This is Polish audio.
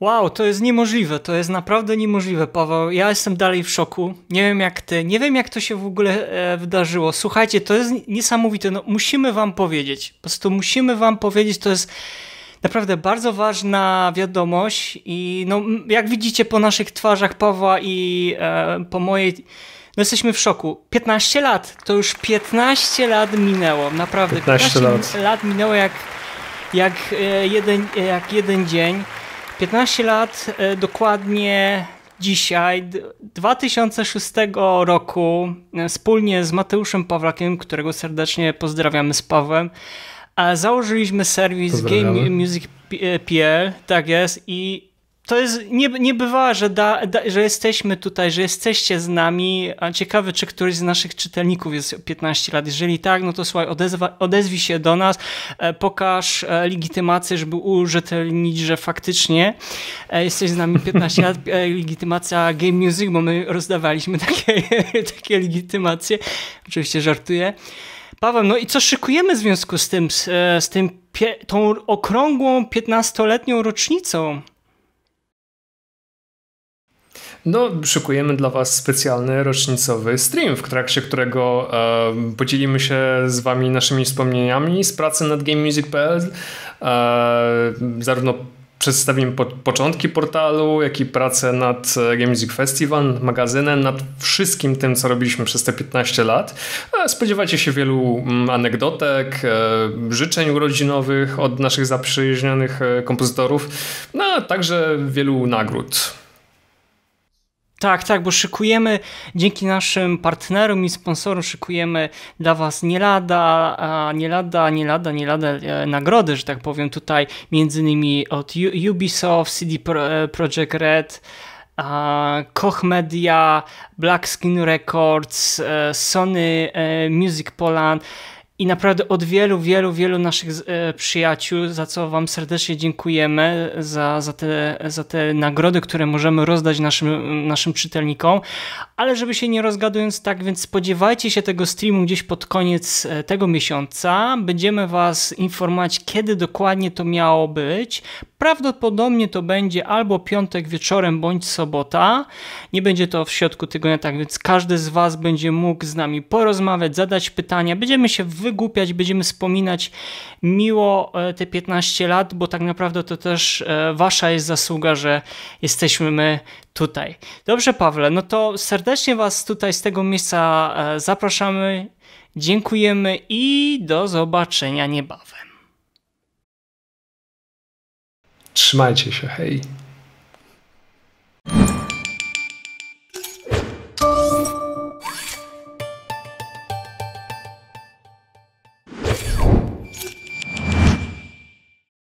Wow, to jest niemożliwe, to jest naprawdę niemożliwe, Paweł. Ja jestem dalej w szoku. Nie wiem jak ty, nie wiem jak to się w ogóle e, wydarzyło. Słuchajcie, to jest niesamowite. No, musimy wam powiedzieć. Po prostu musimy wam powiedzieć, to jest naprawdę bardzo ważna wiadomość i no, jak widzicie po naszych twarzach Pawła i e, po mojej no jesteśmy w szoku. 15 lat, to już 15 lat minęło, naprawdę 15, 15 lat. lat minęło jak, jak, e, jeden, jak jeden dzień. 15 lat e, dokładnie dzisiaj, 2006 roku, e, wspólnie z Mateuszem Pawlakiem, którego serdecznie pozdrawiamy z Pawłem, założyliśmy serwis Game Music PL, e, tak jest, i to jest nie, nie bywa, że, da, da, że jesteśmy tutaj, że jesteście z nami. A ciekawy, czy któryś z naszych czytelników jest 15 lat. Jeżeli tak, no to słuchaj, odezwa, odezwij się do nas, e, pokaż e, legitymację, żeby urzetelnić, że faktycznie e, jesteś z nami 15 lat. E, legitymacja Game Music, bo my rozdawaliśmy takie, takie legitymacje. Oczywiście żartuję. Paweł, no i co szykujemy w związku z tym, z, e, z tym tą okrągłą 15-letnią rocznicą? no, szykujemy dla Was specjalny rocznicowy stream, w trakcie którego e, podzielimy się z Wami naszymi wspomnieniami z pracy nad GameMusic.pl, e, zarówno przedstawimy po, początki portalu, jak i pracę nad e, Game Music Festival, nad magazynem, nad wszystkim tym, co robiliśmy przez te 15 lat. E, Spodziewajcie się wielu mm, anegdotek, e, życzeń urodzinowych od naszych zaprzyjaźnionych kompozytorów, no, a także wielu nagród. Tak, tak, bo szykujemy dzięki naszym partnerom i sponsorom, szykujemy dla Was nie lada, nie lada, nie lada, nie lada e, nagrody, że tak powiem. Tutaj między innymi od Ubisoft, CD e, Projekt Red, Koch Media, Black Skin Records, e, Sony Music Poland. I naprawdę od wielu, wielu, wielu naszych e, przyjaciół, za co Wam serdecznie dziękujemy, za, za, te, za te nagrody, które możemy rozdać naszym, naszym czytelnikom. Ale żeby się nie rozgadując, tak więc spodziewajcie się tego streamu gdzieś pod koniec e, tego miesiąca. Będziemy Was informować, kiedy dokładnie to miało być. Prawdopodobnie to będzie albo piątek wieczorem, bądź sobota. Nie będzie to w środku tygodnia, tak więc każdy z Was będzie mógł z nami porozmawiać, zadać pytania. Będziemy się wy wygłupiać, będziemy wspominać miło e, te 15 lat, bo tak naprawdę to też e, wasza jest zasługa, że jesteśmy my tutaj. Dobrze, Pawle, no to serdecznie was tutaj z tego miejsca e, zapraszamy, dziękujemy i do zobaczenia niebawem. Trzymajcie się, hej.